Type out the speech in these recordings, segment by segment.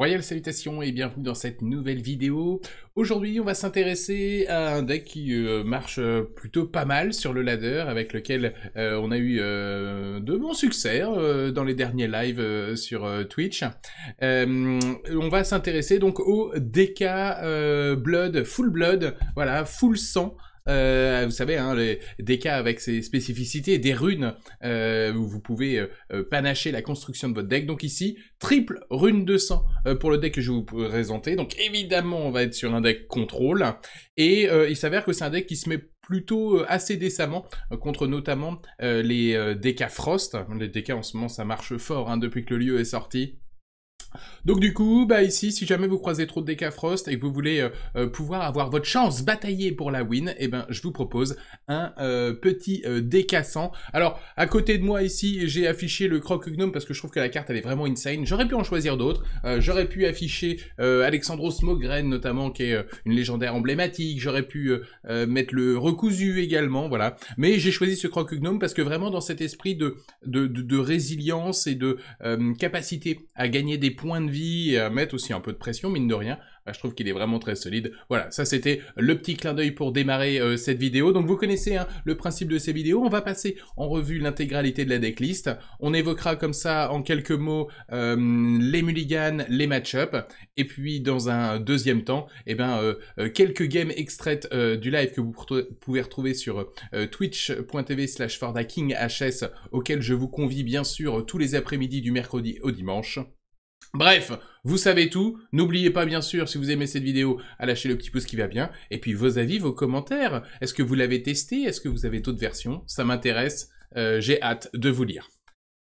Royal salutations et bienvenue dans cette nouvelle vidéo. Aujourd'hui, on va s'intéresser à un deck qui euh, marche euh, plutôt pas mal sur le ladder, avec lequel euh, on a eu de bons succès dans les derniers lives sur Twitch. on va s'intéresser donc au DK Blood, Full Blood, voilà, Full Sang, euh, vous savez, hein, les, des cas avec ses spécificités, des runes euh, où vous pouvez euh, panacher la construction de votre deck. Donc ici, triple rune de 200 pour le deck que je vais vous présenter. Donc évidemment, on va être sur un deck contrôle. Et il s'avère que c'est un deck qui se met plutôt assez décemment contre notamment les DK Frost. Les DK en ce moment ça marche fort hein, depuis que le lieu est sorti. Donc du coup, bah ici, si jamais vous croisez trop de Decafrost et que vous voulez euh, euh, pouvoir avoir votre chance batailler pour la win, et eh ben je vous propose un euh, petit euh, décassant. Alors à côté de moi ici, j'ai affiché le Croc Gnome parce que je trouve que la carte elle est vraiment insane. J'aurais pu en choisir d'autres. J'aurais pu afficher Alexandros Mogren notamment qui est une légendaire emblématique. J'aurais pu mettre le recousu également, voilà. Mais j'ai choisi ce Croc Gnome parce que vraiment dans cet esprit de, de résilience et de capacité à gagner des points de vie et euh, mettre aussi un peu de pression, mine de rien. Bah, je trouve qu'il est vraiment très solide. Voilà, ça c'était le petit clin d'œil pour démarrer euh, cette vidéo. Donc vous connaissez hein, le principe de ces vidéos. On va passer en revue l'intégralité de la decklist. On évoquera comme ça en quelques mots euh, les mulligans, les match-up. Et puis dans un deuxième temps, eh ben, quelques games extraites du live que vous pouvez retrouver sur twitch.tv slash fordakinghs auquel je vous convie bien sûr tous les après-midi du mercredi au dimanche. Bref, vous savez tout. N'oubliez pas, bien sûr, si vous aimez cette vidéo, à lâcher le petit pouce qui va bien. Et puis vos avis, vos commentaires. Est-ce que vous l'avez testé Est-ce que vous avez d'autres versions Ça m'intéresse. Euh, j'ai hâte de vous lire.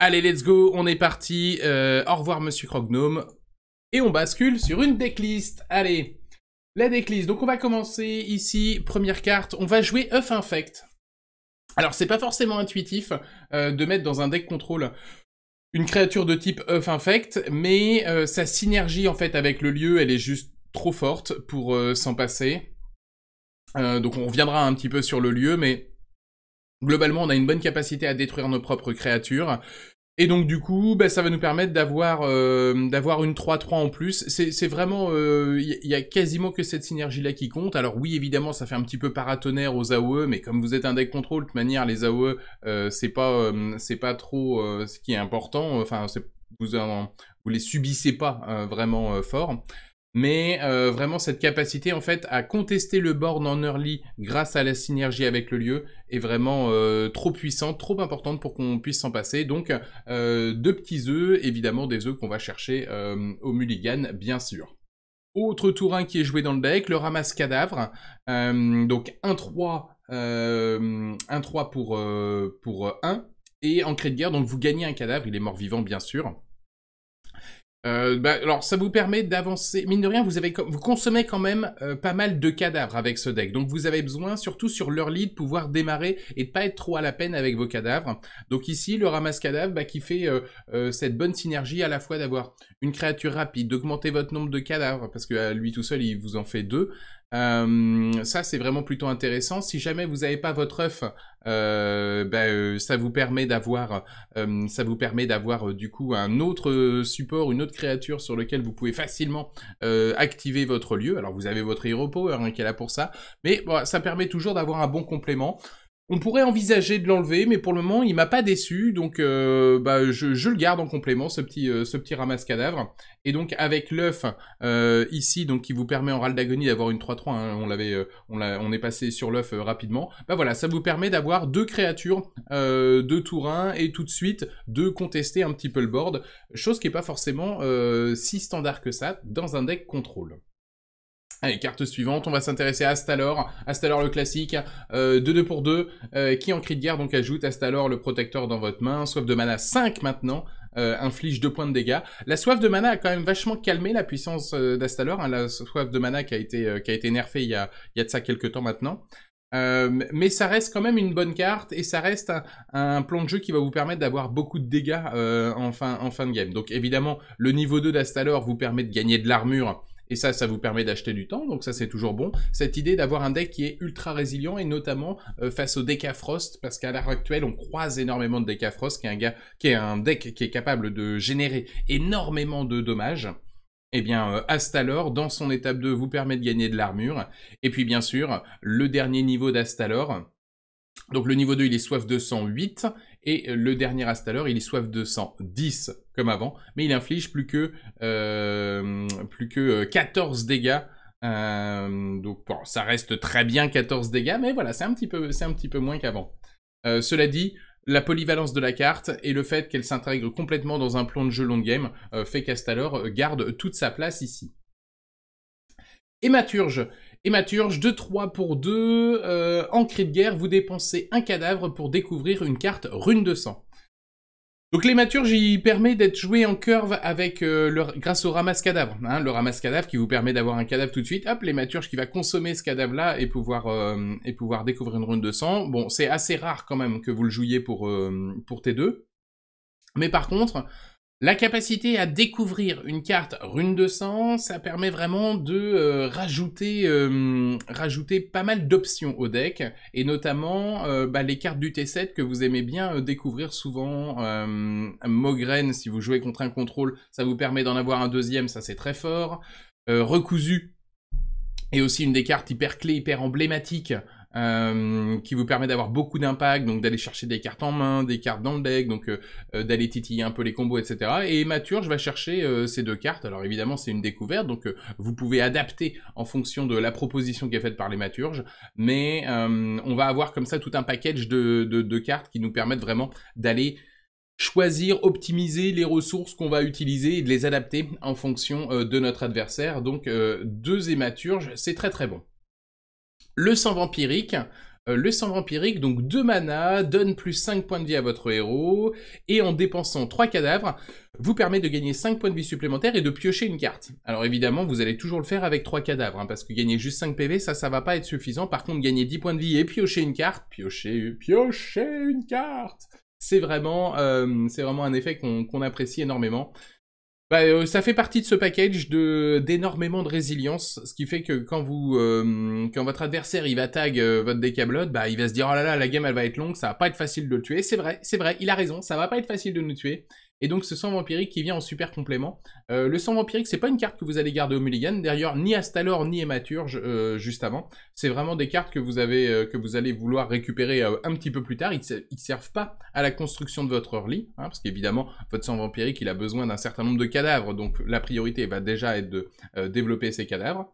Allez, let's go. On est parti. Euh, au revoir, monsieur Crognome. Et on bascule sur une decklist. Allez, la decklist. Donc on va commencer ici. Première carte. On va jouer Euf infect. Alors c'est pas forcément intuitif euh, de mettre dans un deck contrôle une créature de type œuf Infect, mais euh, sa synergie en fait avec le lieu, elle est juste trop forte pour euh, s'en passer. Euh, donc on reviendra un petit peu sur le lieu, mais globalement on a une bonne capacité à détruire nos propres créatures, et donc du coup, bah, ça va nous permettre d'avoir euh, d'avoir une 3-3 en plus. C'est vraiment, il euh, y, a quasiment que cette synergie là qui compte. Alors oui, évidemment, ça fait un petit peu paratonnerre aux AOE, mais comme vous êtes un deck control, de toute manière, les AOE, euh, c'est pas c'est pas trop ce qui est important. Enfin, vous, vous les subissez pas vraiment fort mais euh, vraiment cette capacité en fait à contester le board en early grâce à la synergie avec le lieu est vraiment euh, trop puissante, trop importante pour qu'on puisse s'en passer. Donc euh, deux petits œufs, évidemment des œufs qu'on va chercher au mulligan bien sûr. Autre tour 1 qui est joué dans le deck, le ramasse cadavre. donc 1-3 pour, 1. Et en cri de guerre, donc vous gagnez un cadavre, il est mort-vivant bien sûr. Euh, bah, alors, ça vous permet d'avancer. Mine de rien, vous, avez, vous consommez quand même euh, pas mal de cadavres avec ce deck. Donc, vous avez besoin, surtout sur l'early, de pouvoir démarrer et de pas être trop à la peine avec vos cadavres. Donc ici, le ramasse cadavre bah, qui fait euh, cette bonne synergie à la fois d'avoir une créature rapide, d'augmenter votre nombre de cadavres, parce que lui tout seul, il vous en fait deux, euh, ça, c'est vraiment plutôt intéressant. Si jamais vous n'avez pas votre œuf, euh, bah, euh, ça vous permet d'avoir, ça vous permet d'avoir du coup un autre support, une autre créature sur lequel vous pouvez facilement activer votre lieu. Alors vous avez votre hero power hein, qui est là pour ça, mais ça permet toujours d'avoir un bon complément. On pourrait envisager de l'enlever, mais pour le moment, il m'a pas déçu, donc euh, bah, je, le garde en complément, ce petit, euh, petit ramasse cadavre. Et donc avec l'œuf euh, ici, donc qui vous permet en râle d'agonie d'avoir une 3-3, hein, on l'avait, on, est passé sur l'œuf rapidement. Bah voilà, ça vous permet d'avoir deux créatures, de tour 1, et tout de suite de contester un petit peu le board, chose qui n'est pas forcément si standard que ça dans un deck contrôle. Allez, carte suivante, on va s'intéresser à Astalor. Astalor le classique, 2-2 euh, pour 2, euh, qui en cri de guerre donc ajoute Astalor le protecteur dans votre main, soif de mana 5 maintenant, euh, inflige 2 points de dégâts. La soif de mana a quand même vachement calmé la puissance euh, d'Astalor, hein, la soif de mana qui a été, qui a été nerfée il y a, y a de ça quelques temps maintenant. mais ça reste quand même une bonne carte et ça reste un, plan de jeu qui va vous permettre d'avoir beaucoup de dégâts en, fin, en fin de game. Donc évidemment, le niveau 2 d'Astalor vous permet de gagner de l'armure et ça, ça vous permet d'acheter du temps, donc ça c'est toujours bon. Cette idée d'avoir un deck qui est ultra résilient et notamment euh, face au Decafrost, parce qu'à l'heure actuelle on croise énormément de Decafrost, qui est un gars, qui est un deck qui est capable de générer énormément de dommages. Eh bien, euh, Astalor, dans son étape 2, vous permet de gagner de l'armure. Et puis, bien sûr, le dernier niveau d'Astalor, donc le niveau 2, il est soif de 108 et le dernier Astalor, il est soif 110 comme avant, mais il inflige plus que, euh, plus que 14 euh, dégâts. Euh, donc ça reste très bien 14 dégâts, mais voilà, c'est un petit peu, un petit peu moins qu'avant. cela dit, la polyvalence de la carte et le fait qu'elle s'intègre complètement dans un plan de jeu long game fait qu'Astalor garde toute sa place ici. Hématurge. Hématurge, 2-3 pour 2. en cri de guerre, vous dépensez un cadavre pour découvrir une carte rune de sang. Donc il permet d'être joué en curve avec euh, grâce au ramasse-cadavre. Hein, le ramasse-cadavre qui vous permet d'avoir un cadavre tout de suite. Hop, l'hématurge qui va consommer ce cadavre-là et pouvoir euh, et pouvoir découvrir une rune de sang. Bon, c'est assez rare quand même que vous le jouiez pour euh, pour T2. Mais par contre, la capacité à découvrir une carte rune de sang, ça permet vraiment de euh, euh, rajouter, pas mal d'options au deck, et notamment euh, bah, les cartes du T7 que vous aimez bien découvrir souvent. Mograine si vous jouez contre un contrôle, ça vous permet d'en avoir un deuxième, ça c'est très fort. recousu, et aussi une des cartes hyper clés, hyper emblématiques euh, qui vous permet d'avoir beaucoup d'impact, donc d'aller chercher des cartes en main, des cartes dans le deck, donc euh, euh, d'aller titiller un peu les combos, etc. Et Maturge va chercher ces deux cartes. Alors évidemment, c'est une découverte, donc vous pouvez adapter en fonction de la proposition qui est faite par les maturges, mais on va avoir comme ça tout un package de, cartes qui nous permettent vraiment d'aller choisir, optimiser les ressources qu'on va utiliser et de les adapter en fonction de notre adversaire. Donc deux hématurges, c'est très très bon. Le sang vampirique. Euh, le sang vampirique, donc 2 mana, donne plus 5 points de vie à votre héros, et en dépensant 3 cadavres, vous permet de gagner 5 points de vie supplémentaires et de piocher une carte. Alors évidemment, vous allez toujours le faire avec 3 cadavres, hein, parce que gagner juste 5 PV, ça, ça va pas être suffisant. Par contre, gagner 10 points de vie et piocher une carte, piocher, piocher une carte, c'est vraiment, euh, vraiment un effet qu'on apprécie énormément. Bah, euh, ça fait partie de ce package de d'énormément de résilience, ce qui fait que quand vous euh, quand votre adversaire il va tag euh, votre décablot, bah il va se dire oh là là la game elle va être longue, ça va pas être facile de le tuer. C'est vrai, c'est vrai, il a raison, ça va pas être facile de nous tuer et donc ce sang vampirique qui vient en super complément. Euh, le sang vampirique, c'est pas une carte que vous allez garder au mulligan, d'ailleurs ni Astalor ni Hématurge euh, juste avant. C'est vraiment des cartes que vous avez, euh, que vous allez vouloir récupérer un petit peu plus tard. Ils ne servent pas à la construction de votre early, hein, parce qu'évidemment, votre sang vampirique, il a besoin d'un certain nombre de cadavres, donc la priorité va déjà être de développer ces cadavres.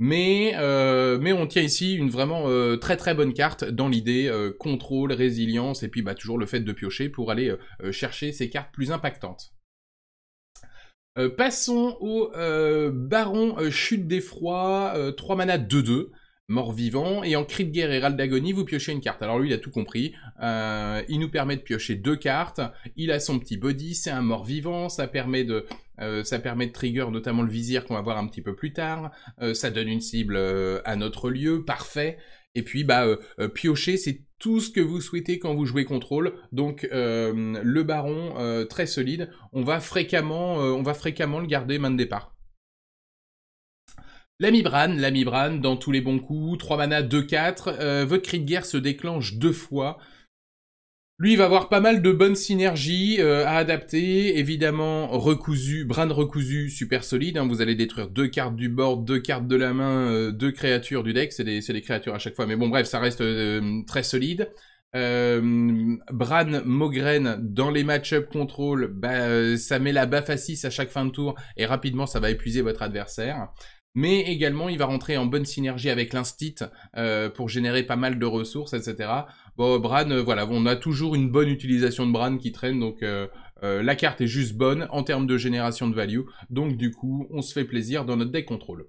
Mais, euh, mais on tient ici une vraiment euh, très très bonne carte dans l'idée euh, contrôle, résilience et puis bah, toujours le fait de piocher pour aller chercher ces cartes plus impactantes. passons au Baron Chute d'effroi, 3 mana 2-2, mort-vivant, et en cri de guerre et râle d'agonie, vous piochez une carte. Alors lui, il a tout compris, il nous permet de piocher deux cartes, il a son petit body, c'est un mort-vivant, ça permet de, euh, ça permet de trigger notamment le vizir qu'on va voir un petit peu plus tard. Euh, ça donne une cible euh, à notre lieu, parfait. Et puis bah piocher, c'est tout ce que vous souhaitez quand vous jouez contrôle. Donc le baron très solide, on va fréquemment, on va fréquemment le garder main de départ. La mi-bran, la Mibrane, dans tous les bons coups, 3 mana, 2-4, votre cri de guerre se déclenche deux fois, lui, il va avoir pas mal de bonnes synergies euh, à adapter. Évidemment, recousu, recousu, super solide. Hein. Vous allez détruire deux cartes du board, deux cartes de la main, euh, deux créatures du deck. C'est des, créatures à chaque fois. Mais bon, bref, ça reste euh, très solide. Bran Mogren dans les match-up contrôle, bah, ça met la baffe à 6 à chaque fin de tour et rapidement ça va épuiser votre adversaire mais également il va rentrer en bonne synergie avec l'instit pour générer pas mal de ressources, etc. Bon, Bran, euh, voilà, on a toujours une bonne utilisation de Bran qui traîne, donc euh, euh, la carte est juste bonne en termes de génération de value, donc du coup, on se fait plaisir dans notre deck contrôle.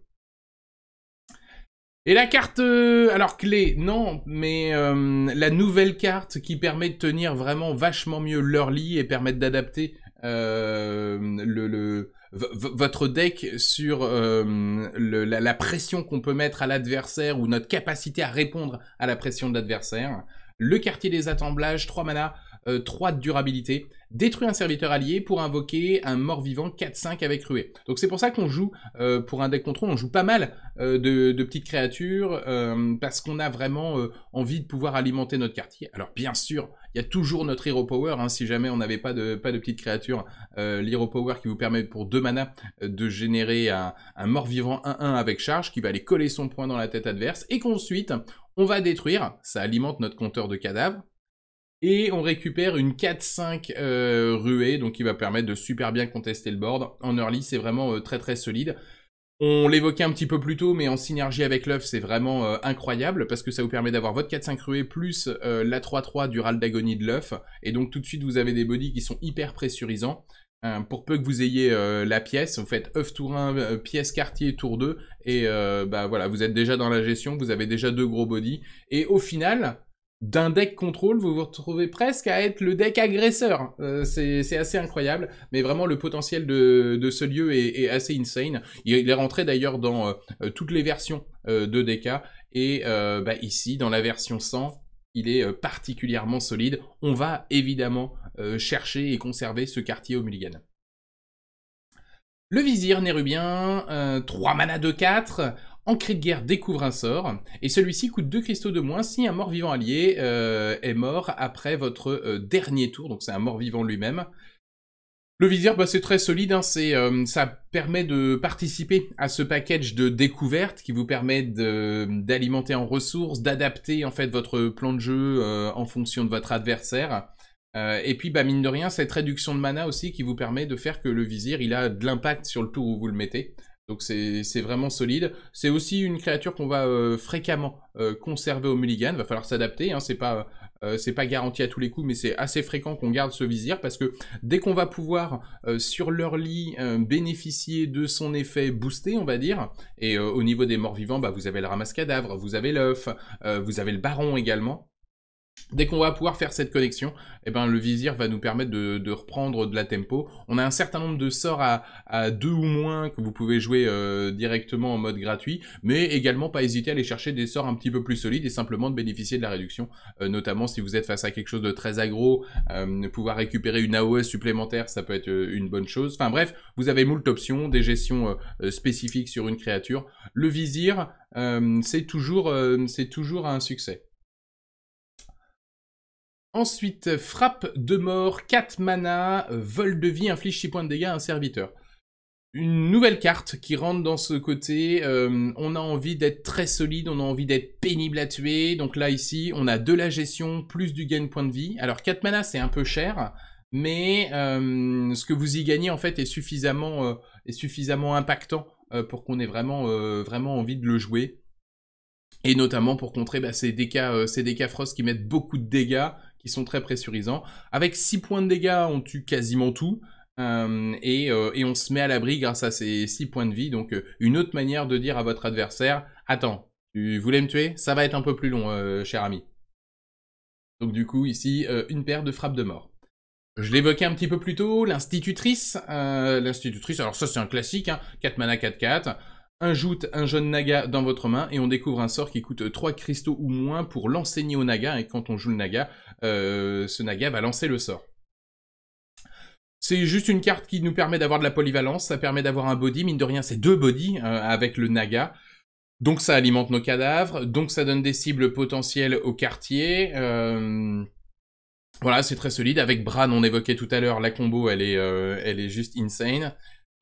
Et la carte, alors clé, non, mais la nouvelle carte qui permet de tenir vraiment vachement mieux leur lit et permettre d'adapter le, votre deck sur la, pression qu'on peut mettre à l'adversaire ou notre capacité à répondre à la pression de l'adversaire le quartier des attemblages, 3 mana, 3 euh, de durabilité, détruit un serviteur allié pour invoquer un mort-vivant 4-5 avec ruée. Donc c'est pour ça qu'on joue, euh, pour un deck contrôle, on joue pas mal euh, de, petites créatures, parce qu'on a vraiment envie de pouvoir alimenter notre quartier. Alors bien sûr, il y a toujours notre Hero Power, hein, si jamais on n'avait pas de, pas de petites créatures, l'Hero Power qui vous permet pour 2 mana de générer un, un mort-vivant 1-1 avec charge, qui va aller coller son point dans la tête adverse, et qu'ensuite on va détruire, ça alimente notre compteur de cadavres. Et on récupère une 4-5 euh, ruée, donc qui va permettre de super bien contester le board. En early, c'est vraiment euh, très très solide. On l'évoquait un petit peu plus tôt, mais en synergie avec l'œuf, c'est vraiment euh, incroyable parce que ça vous permet d'avoir votre 4-5 ruée plus la 3-3 du râle d'agonie de l'œuf. Et donc tout de suite, vous avez des bodies qui sont hyper pressurisants. Euh, pour peu que vous ayez euh, la pièce, vous faites œuf tour 1, euh, pièce quartier tour 2, et bah voilà, vous êtes déjà dans la gestion, vous avez déjà deux gros bodies, et au final, d'un deck contrôle, vous vous retrouvez presque à être le deck agresseur. c'est assez incroyable, mais vraiment le potentiel de, ce lieu est, assez insane. Il, est rentré d'ailleurs dans toutes les versions de DK, et bah, ici, dans la version 100, il est particulièrement solide. On va évidemment euh, chercher et conserver ce quartier au Mulligan. Le vizir nérubien, euh, 3 mana de 4, en cri de guerre découvre un sort, et celui-ci coûte 2 cristaux de moins si un mort-vivant allié euh, est mort après votre euh, dernier tour, donc c'est un mort-vivant lui-même. Le vizir, bah, c'est très solide, hein, ça permet de participer à ce package de découverte qui vous permet d'alimenter en ressources, d'adapter en fait votre plan de jeu en fonction de votre adversaire. Euh, et puis, bah, mine de rien, cette réduction de mana aussi qui vous permet de faire que le vizir, il a de l'impact sur le tour où vous le mettez. Donc c'est vraiment solide. C'est aussi une créature qu'on va euh, fréquemment euh, conserver au mulligan. Va falloir s'adapter. Hein, c'est pas garanti à tous les coups, mais c'est assez fréquent qu'on garde ce vizir parce que dès qu'on va pouvoir sur leur lit bénéficier de son effet boosté, on va dire. Et au niveau des morts vivants, bah, vous avez le ramasse cadavre, vous avez l'œuf, vous avez le baron également. Dès qu'on va pouvoir faire cette connexion, eh ben, le vizir va nous permettre de, reprendre de la tempo. On a un certain nombre de sorts à, à deux ou moins que vous pouvez jouer euh, directement en mode gratuit, mais également pas hésiter à aller chercher des sorts un petit peu plus solides et simplement de bénéficier de la réduction, euh, notamment si vous êtes face à quelque chose de très agro, euh, pouvoir récupérer une AOS supplémentaire, ça peut être euh, une bonne chose. Enfin bref, vous avez moult options, des gestions spécifiques sur une créature. Le vizir, c'est toujours, c'est toujours un succès. Ensuite, frappe de mort, 4 mana, euh, vol de vie, inflige 6 points de dégâts à un serviteur. Une nouvelle carte qui rentre dans ce côté, euh, on a envie d'être très solide, on a envie d'être pénible à tuer, donc là ici on a de la gestion plus du gain de points de vie. Alors 4 mana c'est un peu cher, mais euh, ce que vous y gagnez en fait est suffisamment, suffisamment impactant pour qu'on ait vraiment, vraiment envie de le jouer. Et notamment pour contrer bah, ces, DK, ces DK Frost qui mettent beaucoup de dégâts qui sont très pressurisants. Avec 6 points de dégâts, on tue quasiment tout. Euh, euh, et, on se met à l'abri grâce à ces 6 points de vie. Donc euh, une autre manière de dire à votre adversaire, attends, tu voulais me tuer Ça va être un peu plus long, cher ami. Donc du coup, ici, une paire de frappes de mort. Je l'évoquais un petit peu plus tôt, l'institutrice. l'institutrice, alors ça c'est un classique, hein, 4 mana 4-4. Ajoute un jeune naga dans votre main et on découvre un sort qui coûte 3 cristaux ou moins pour l'enseigner au naga. Et quand on joue le naga, euh, ce naga va lancer le sort. C'est juste une carte qui nous permet d'avoir de la polyvalence, ça permet d'avoir un body, mine de rien c'est deux bodies euh, avec le naga. Donc ça alimente nos cadavres, donc ça donne des cibles potentielles au quartier. Euh, voilà, c'est très solide. Avec Bran, on évoquait tout à l'heure, la combo, elle est, elle est juste insane.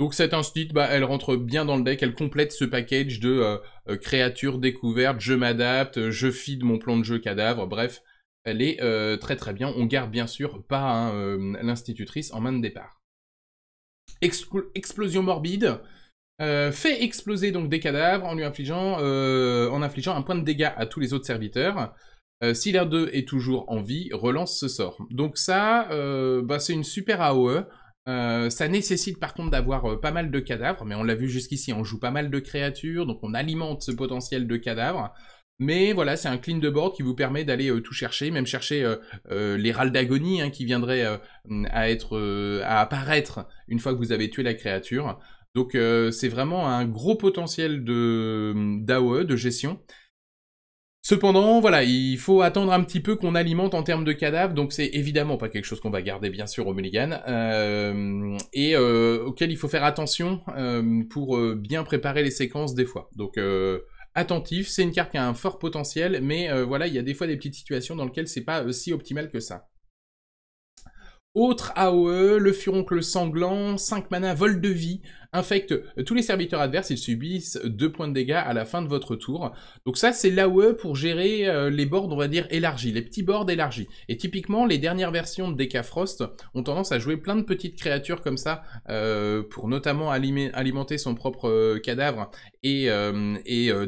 Donc cette instit, bah, elle rentre bien dans le deck, elle complète ce package de euh, euh, créatures découvertes, je m'adapte, euh, je feed mon plan de jeu cadavre, bref, elle est très très bien. On garde bien sûr pas hein, l'institutrice en main de départ. explosion morbide. fait exploser donc des cadavres en lui infligeant, en un point de dégâts à tous les autres serviteurs. si l'air 2 est toujours en vie, relance ce sort. Donc ça, bah, c'est une super AOE. Euh, ça nécessite par contre d'avoir euh, pas mal de cadavres, mais on l'a vu jusqu'ici, on joue pas mal de créatures, donc on alimente ce potentiel de cadavres. Mais voilà, c'est un clean de board qui vous permet d'aller euh, tout chercher, même chercher les râles d'agonie hein, qui viendraient à, être, à apparaître une fois que vous avez tué la créature. Donc c'est vraiment un gros potentiel de d'AOE, de gestion. Cependant, voilà, il faut attendre un petit peu qu'on alimente en termes de cadavres, donc c'est évidemment pas quelque chose qu'on va garder bien sûr au Mulligan, euh, et euh, auquel il faut faire attention euh, pour bien préparer les séquences des fois. Donc attentif, c'est une carte qui a un fort potentiel, mais voilà, il y a des fois des petites situations dans lesquelles c'est pas aussi optimal que ça. Autre AOE, le furoncle sanglant, 5 mana, vol de vie, infecte tous les serviteurs adverses, ils subissent 2 points de dégâts à la fin de votre tour. Donc ça, c'est l'AOE pour gérer euh, les boards, on va dire, élargis, les petits boards élargis. Et typiquement, les dernières versions de DK Frost ont tendance à jouer plein de petites créatures comme ça, euh, pour notamment alimenter son propre euh, cadavre et,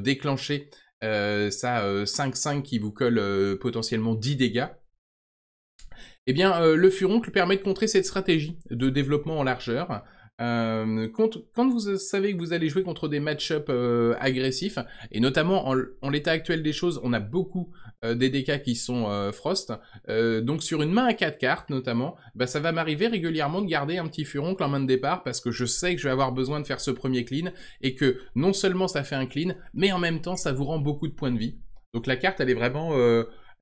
déclencher euh, ça 5-5 qui vous colle potentiellement 10 dégâts eh bien, euh, le furoncle permet de contrer cette stratégie de développement en largeur. Euh, quand vous savez que vous allez jouer contre des match-up euh, agressifs, et notamment en, l'état actuel des choses, on a beaucoup des DK qui sont Frost, donc sur une main à 4 cartes notamment, bah, ça va m'arriver régulièrement de garder un petit furoncle en main de départ, parce que je sais que je vais avoir besoin de faire ce premier clean, et que non seulement ça fait un clean, mais en même temps ça vous rend beaucoup de points de vie. Donc la carte, elle est vraiment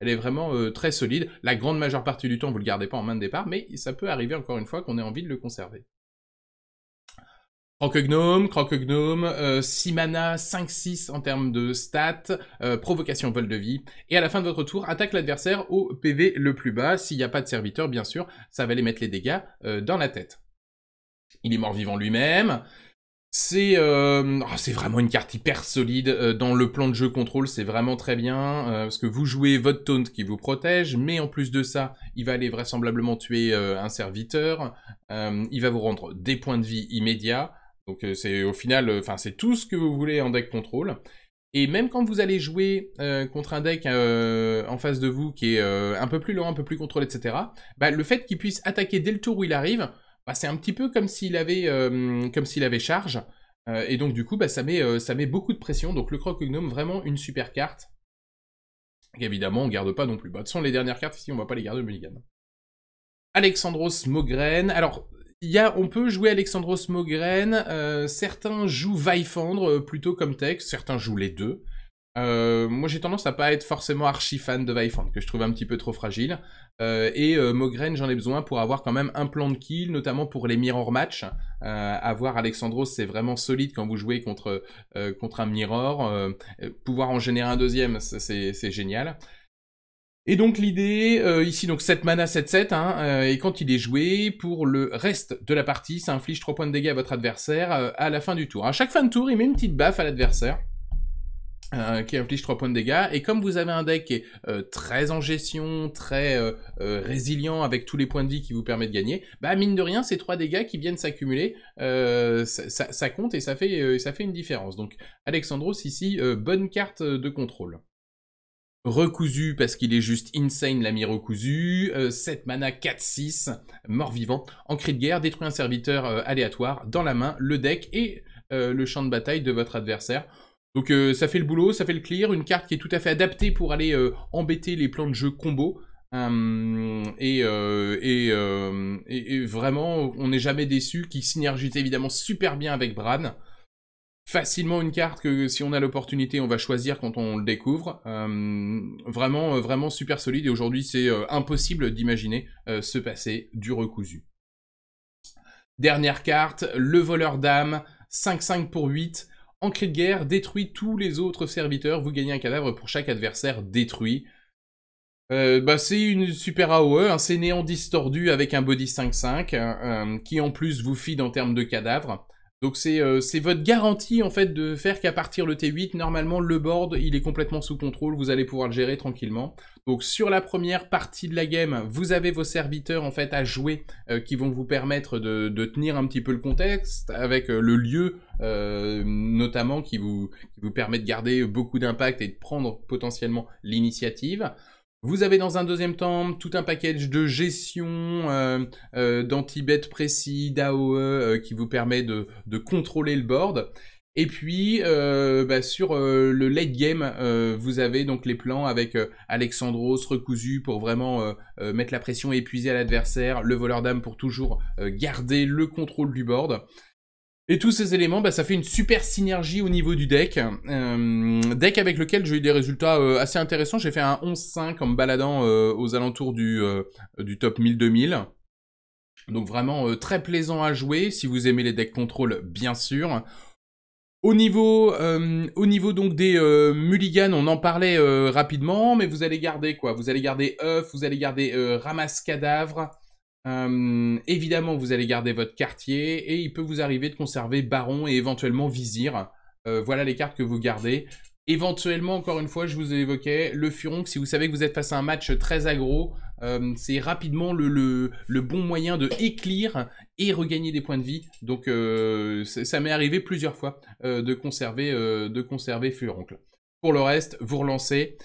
elle est vraiment euh, très solide. La grande majeure partie du temps, vous ne le gardez pas en main de départ, mais ça peut arriver encore une fois qu'on ait envie de le conserver. Croque-gnome, croque-gnome, 6 euh, mana, 5-6 en termes de stats, euh, provocation vol de vie, et à la fin de votre tour, attaque l'adversaire au PV le plus bas, s'il n'y a pas de serviteur, bien sûr, ça va les mettre les dégâts dans la tête. Il est mort vivant lui-même, euh, oh, c'est vraiment une carte hyper solide euh, dans le plan de jeu contrôle, c'est vraiment très bien euh, parce que vous jouez votre taunt qui vous protège, mais en plus de ça, il va aller vraisemblablement tuer un serviteur, il va vous rendre des points de vie immédiats. Donc c'est au final enfin c'est tout ce que vous voulez en deck contrôle. Et même quand vous allez jouer contre un deck en face de vous qui est un peu plus lent, un peu plus contrôle, etc., bah, le fait qu'il puisse attaquer dès le tour où il arrive, bah, c'est un petit peu comme s'il avait, euh, comme s'il avait charge. Euh, et donc du coup, bah, ça, met, euh, ça met beaucoup de pression. Donc le Croc vraiment une super carte. Et évidemment, on ne garde pas non plus. Bah, sont les dernières cartes, ici, on ne va pas les garder au mulligan. Alexandros Mogren. Alors, y a, on peut jouer Alexandros Mogren. certains jouent Vaifandre plutôt comme texte. Certains jouent les deux. Euh, moi, j'ai tendance à pas être forcément archi fan de Vifant, que je trouve un petit peu trop fragile. Euh, et euh, Mogren, j'en ai besoin pour avoir quand même un plan de kill, notamment pour les mirror match. avoir Alexandros, c'est vraiment solide quand vous jouez contre, contre un mirror. pouvoir en générer un deuxième, c'est génial. Et donc l'idée, ici donc 7 mana 7-7, hein, et quand il est joué, pour le reste de la partie, ça inflige 3 points de dégâts à votre adversaire à la fin du tour. À chaque fin de tour, il met une petite baffe à l'adversaire. Euh, qui inflige 3 points de dégâts. Et comme vous avez un deck qui est euh, très en gestion, très euh, résilient avec tous les points de vie qui vous permettent de gagner, bah mine de rien, ces 3 dégâts qui viennent s'accumuler, ça, compte et ça fait, ça fait une différence. Donc Alexandros ici, bonne carte de contrôle. Recousu parce qu'il est juste insane l'ami recousu, 7 mana 4-6, mort-vivant, en cri de guerre, détruit un serviteur aléatoire dans la main, le deck et le champ de bataille de votre adversaire. Donc euh, ça fait le boulot, ça fait le clear, une carte qui est tout à fait adaptée pour aller euh, embêter les plans de jeu combo. Hum, euh, et, vraiment, on n'est jamais déçu, qui synergise évidemment super bien avec Bran. Facilement une carte que si on a l'opportunité, on va choisir quand on le découvre. Hum, vraiment, vraiment super solide. Et aujourd'hui, c'est impossible d'imaginer se passer du recousu. Dernière carte, le voleur d'âme, 5-5 pour 8 en cri de guerre, détruit tous les autres serviteurs, vous gagnez un cadavre pour chaque adversaire détruit. Euh, bah, c'est une super AOE, hein, c'est néant distordu avec un body 5-5, hein, euh, qui en plus vous feed en termes de cadavres. Donc euh, c'est votre garantie en fait de faire qu'à partir le T8, normalement le board il est complètement sous contrôle, vous allez pouvoir le gérer tranquillement. Donc sur la première partie de la game, vous avez vos serviteurs en fait à jouer euh, qui vont vous permettre de, tenir un petit peu le contexte avec euh, le lieu notamment qui vous permet de garder beaucoup d'impact et de prendre potentiellement l'initiative. Vous avez dans un deuxième temps tout un package de gestion euh, euh d'anti-bet précis, d'AOE, euh, qui vous permet de, contrôler le board. Et puis euh, bah, sur le late game, vous avez donc les plans avec Alexandros recousu pour vraiment mettre la pression et épuiser à l'adversaire, le voleur d'âme pour toujours garder le contrôle du board. Et tous ces éléments, bah, ça fait une super synergie au niveau du deck. Euh, deck avec lequel j'ai eu des résultats euh, assez intéressants. J'ai fait un 11-5 en me baladant euh, aux alentours du, du top 1000-2000. Donc vraiment très plaisant à jouer, si vous aimez les decks contrôle, bien sûr. Au niveau, au niveau donc des mulligan mulligans, on en parlait rapidement, mais vous allez garder quoi Vous allez garder Euf, vous allez garder ramasse cadavre, euh, évidemment, vous allez garder votre quartier et il peut vous arriver de conserver baron et éventuellement vizir. Euh, voilà les cartes que vous gardez. Éventuellement, encore une fois, je vous ai évoqué le Furoncle. Si vous savez que vous êtes face à un match très agro euh, c'est rapidement le, bon moyen de éclire et regagner des points de vie. Donc, ça m'est arrivé plusieurs fois de conserver, de conserver Furoncle. Pour le reste, vous relancez.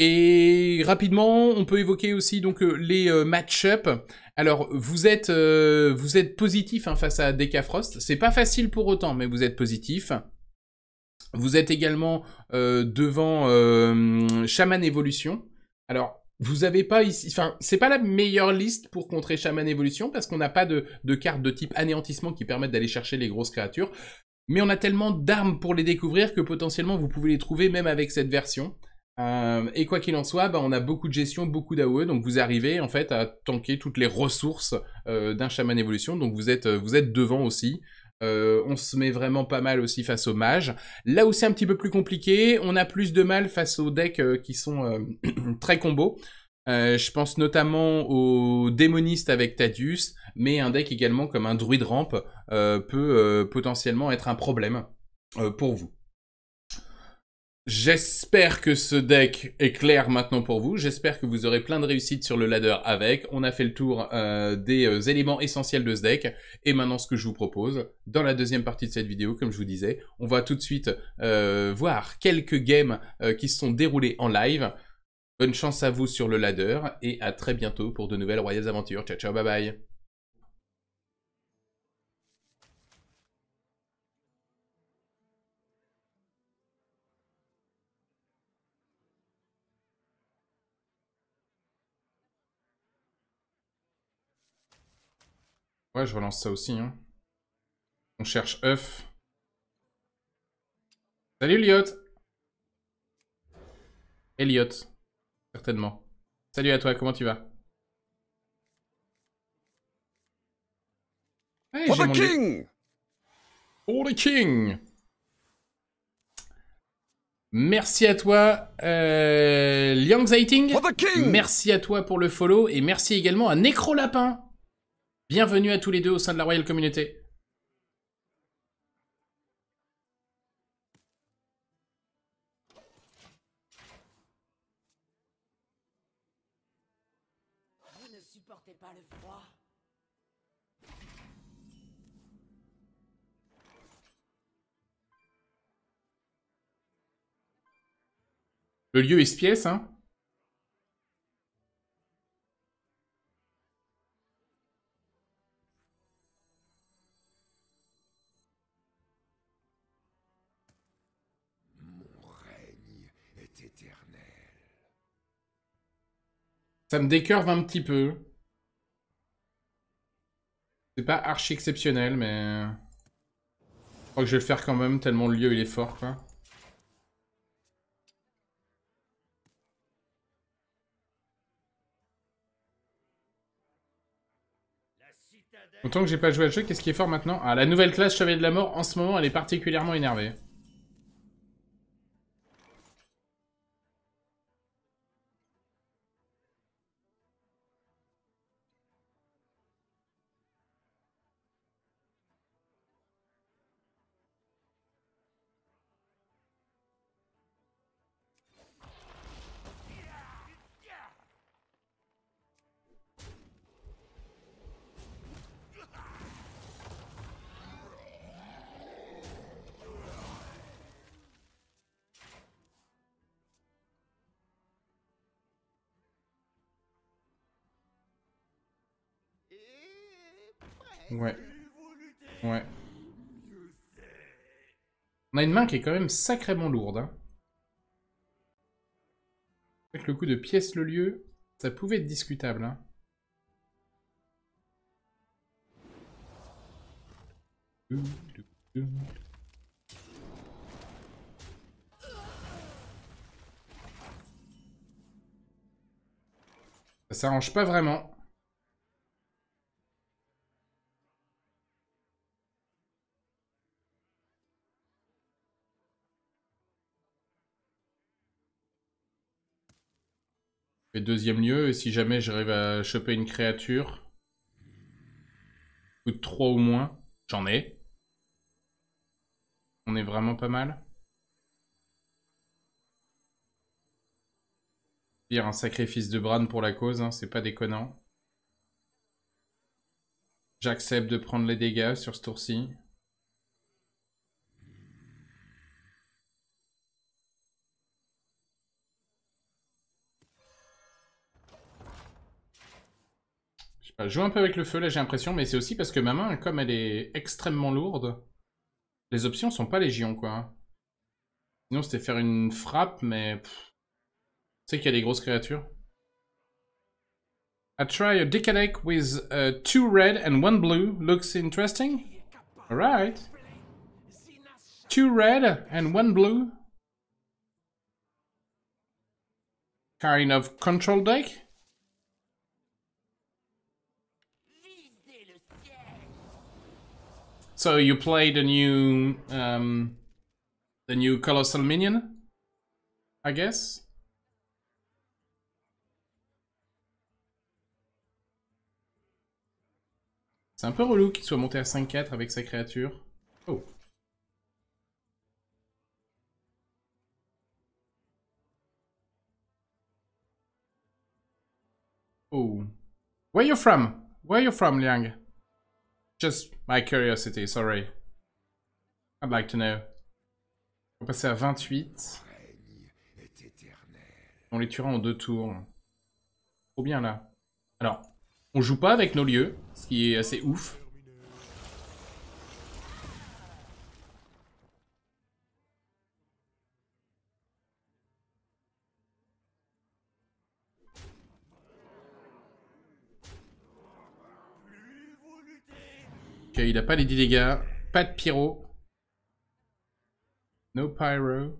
Et rapidement, on peut évoquer aussi donc euh, les euh, match-up. Alors, vous êtes, euh, vous êtes positif hein, face à Decafrost. C'est pas facile pour autant, mais vous êtes positif. Vous êtes également devant Shaman Evolution. Alors, vous avez pas ici, enfin, c'est pas la meilleure liste pour contrer Shaman Evolution parce qu'on n'a pas de, de carte de type anéantissement qui permettent d'aller chercher les grosses créatures. Mais on a tellement d'armes pour les découvrir que potentiellement vous pouvez les trouver même avec cette version. Euh, et quoi qu'il en soit, bah, on a beaucoup de gestion, beaucoup d'AOE, donc vous arrivez en fait à tanker toutes les ressources euh, d'un chaman évolution, donc vous êtes, euh, devant aussi. on se met vraiment pas mal aussi face aux mages. Là où c'est un petit peu plus compliqué, on a plus de mal face aux decks qui sont très combos. je pense notamment aux démonistes avec Tadius, mais un deck également comme un druide rampe peut potentiellement être un problème pour vous. J'espère que ce deck est clair maintenant pour vous. J'espère que vous aurez plein de réussites sur le ladder avec. On a fait le tour euh, des euh, éléments essentiels de ce deck. Et maintenant, ce que je vous propose, dans la deuxième partie de cette vidéo, comme je vous disais, on va tout de suite euh, voir quelques games qui se sont déroulés en live. Bonne chance à vous sur le ladder et à très bientôt pour de nouvelles Royales Aventures. Ciao, ciao, bye bye je relance ça aussi. Hein. On cherche œuf. Salut Elliot Elliot, certainement. Salut à toi, comment tu vas For king the king Merci à toi, euh, Liang Zaiting. Merci à toi pour le follow et merci également à Necro Lapin Bienvenue à tous les deux au sein de la Royal Communauté. Vous ne supportez pas le froid Le lieu est pièce, hein Ça me décurve un petit peu. C'est pas archi exceptionnel, mais... Je crois que je vais le faire quand même, tellement le lieu il est fort, quoi. Autant que j'ai pas joué à jeu, qu'est-ce qui est fort maintenant Ah, la nouvelle classe Chevalier de la Mort, en ce moment, elle est particulièrement énervée. On a une main qui est quand même sacrément lourde. Hein. Avec le coup de pièce le lieu, ça pouvait être discutable. Hein. Ça s'arrange pas vraiment. deuxième lieu. Et si jamais j'arrive à choper une créature, ou 3 ou moins, j'en ai. On est vraiment pas mal. Faire un sacrifice de Bran pour la cause, hein, c'est pas déconnant. J'accepte de prendre les dégâts sur ce tour-ci. joue un peu avec le feu là j'ai l'impression, mais c'est aussi parce que ma main, comme elle est extrêmement lourde, les options sont pas légion quoi. Hein. Sinon c'était faire une frappe, mais... Tu sais qu'il y a des grosses créatures. I try a decadec with uh, two red and one blue. Looks interesting. Alright. Two red and one blue. Kind of control deck. So you play the new um, the new colossal minion, I guess. C'est un peu relou qu'il soit monté à 5-4 avec sa créature. Oh. Oh. Where you from? Where you from, Liang? Just My curiosity, sorry. I'd like to know. On va passer à 28. On les tuera en deux tours. Trop bien là. Alors, on joue pas avec nos lieux, ce qui est assez ouf. il a pas les dix dégâts. Pas de pyro. No pyro.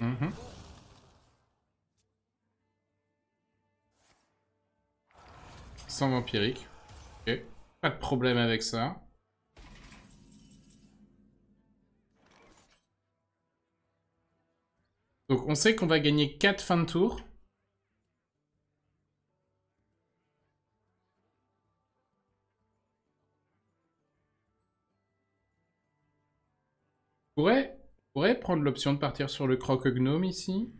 Mhm. Sans vampirique. Pas de problème avec ça. Donc on sait qu'on va gagner 4 fins de tour. Je pourrais, prendre l'option de partir sur le croque gnome ici.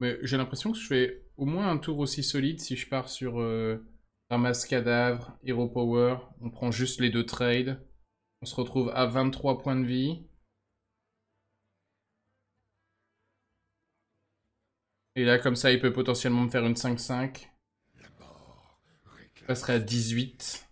Mais j'ai l'impression que je fais au moins un tour aussi solide si je pars sur euh, Cadavre, Hero Power. On prend juste les deux trades. On se retrouve à 23 points de vie. Et là, comme ça, il peut potentiellement me faire une 5-5. Ça serait à 18.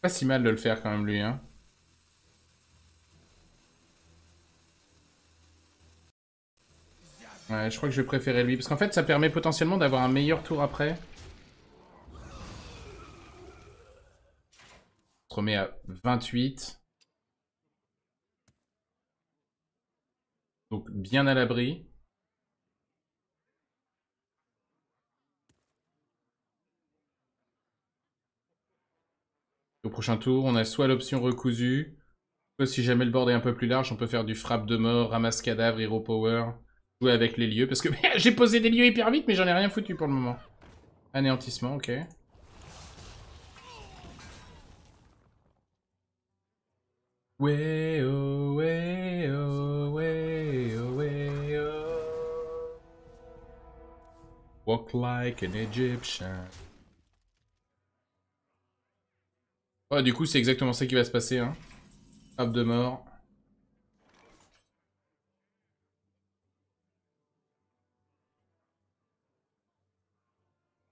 Pas si mal de le faire quand même lui, hein. je crois que je vais préférer lui. Parce qu'en fait, ça permet potentiellement d'avoir un meilleur tour après. On se remet à 28. Donc, bien à l'abri. Au prochain tour, on a soit l'option recousue, soit si jamais le board est un peu plus large, on peut faire du frappe de mort, ramasse cadavre, hero power jouer avec les lieux parce que j'ai posé des lieux hyper vite mais j'en ai rien foutu pour le moment. Anéantissement, ok. Way oh, oh, oh, oh, Walk like an Egyptian. Ah, du coup, c'est exactement ça qui va se passer, hein. de mort.